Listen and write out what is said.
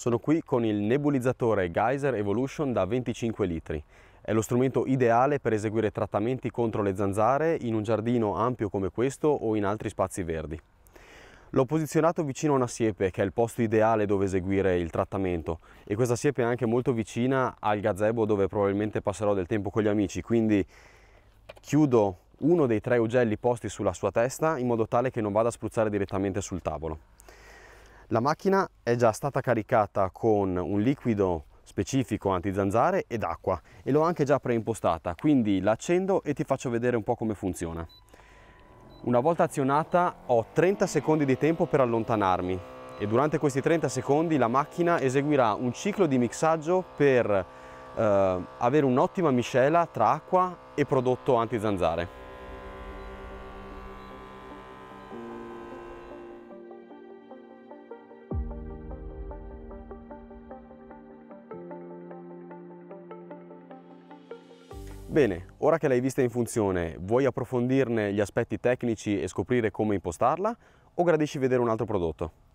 Sono qui con il nebulizzatore Geyser Evolution da 25 litri. È lo strumento ideale per eseguire trattamenti contro le zanzare in un giardino ampio come questo o in altri spazi verdi. L'ho posizionato vicino a una siepe che è il posto ideale dove eseguire il trattamento e questa siepe è anche molto vicina al gazebo dove probabilmente passerò del tempo con gli amici, quindi chiudo uno dei tre ugelli posti sulla sua testa in modo tale che non vada a spruzzare direttamente sul tavolo. La macchina è già stata caricata con un liquido specifico antizanzare ed acqua e l'ho anche già preimpostata, quindi la accendo e ti faccio vedere un po' come funziona. Una volta azionata ho 30 secondi di tempo per allontanarmi e durante questi 30 secondi la macchina eseguirà un ciclo di mixaggio per eh, avere un'ottima miscela tra acqua e prodotto antizanzare. Bene, ora che l'hai vista in funzione, vuoi approfondirne gli aspetti tecnici e scoprire come impostarla o gradisci vedere un altro prodotto?